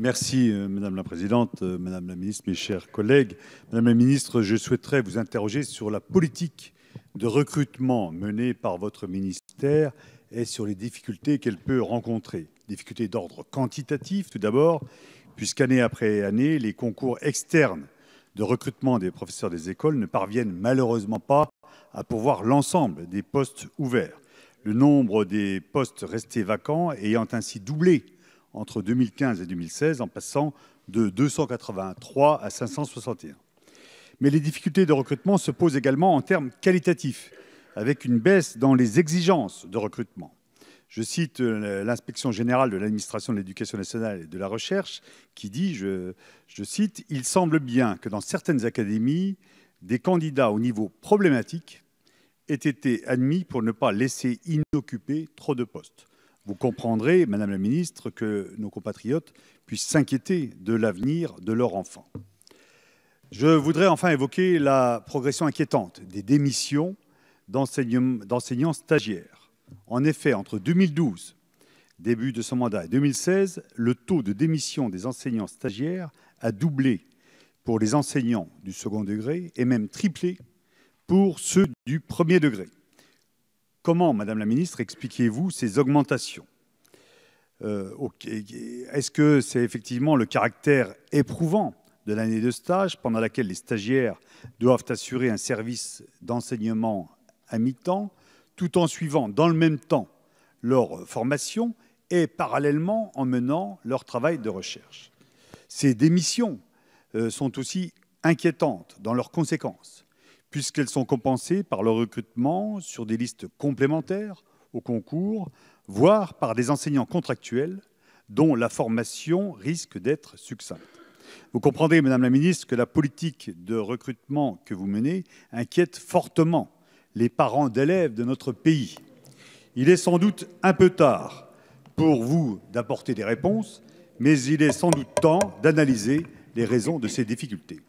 Merci euh, Madame la Présidente, euh, Madame la Ministre, mes chers collègues. Madame la Ministre, je souhaiterais vous interroger sur la politique de recrutement menée par votre ministère et sur les difficultés qu'elle peut rencontrer. Difficultés d'ordre quantitatif tout d'abord, puisqu'année après année, les concours externes de recrutement des professeurs des écoles ne parviennent malheureusement pas à pourvoir l'ensemble des postes ouverts. Le nombre des postes restés vacants ayant ainsi doublé entre 2015 et 2016 en passant de 283 à 561. Mais les difficultés de recrutement se posent également en termes qualitatifs, avec une baisse dans les exigences de recrutement. Je cite euh, l'inspection générale de l'administration de l'éducation nationale et de la recherche qui dit, je, cite, Il semble bien que dans certaines académies, des candidats au niveau problématique aient été admis pour ne pas laisser inoccupés trop de postes. Vous comprendrez, Madame la Ministre, que nos compatriotes puissent s'inquiéter de l'avenir de leurs enfants. Je voudrais enfin évoquer la progression inquiétante des démissions d'enseignants stagiaires. En effet, entre 2012, début de son mandat, et 2016, le taux de démission des enseignants stagiaires a doublé pour les enseignants du second degré et même triplé pour ceux du premier degré. Comment, Madame la Ministre, expliquez-vous ces augmentations euh, Est-ce que c'est effectivement le caractère éprouvant de l'année de stage pendant laquelle les stagiaires doivent assurer un service d'enseignement à mi-temps tout en suivant dans le même temps leur formation et parallèlement en menant leur travail de recherche Ces démissions euh, sont aussi inquiétantes dans leurs conséquences puisqu'elles sont compensées par le recrutement sur des listes complémentaires au concours, voire par des enseignants contractuels dont la formation risque d'être succincte. Vous comprendrez, Madame la Ministre, que la politique de recrutement que vous menez inquiète fortement les parents d'élèves de notre pays. Il est sans doute un peu tard pour vous d'apporter des réponses, mais il est sans doute temps d'analyser les raisons de ces difficultés.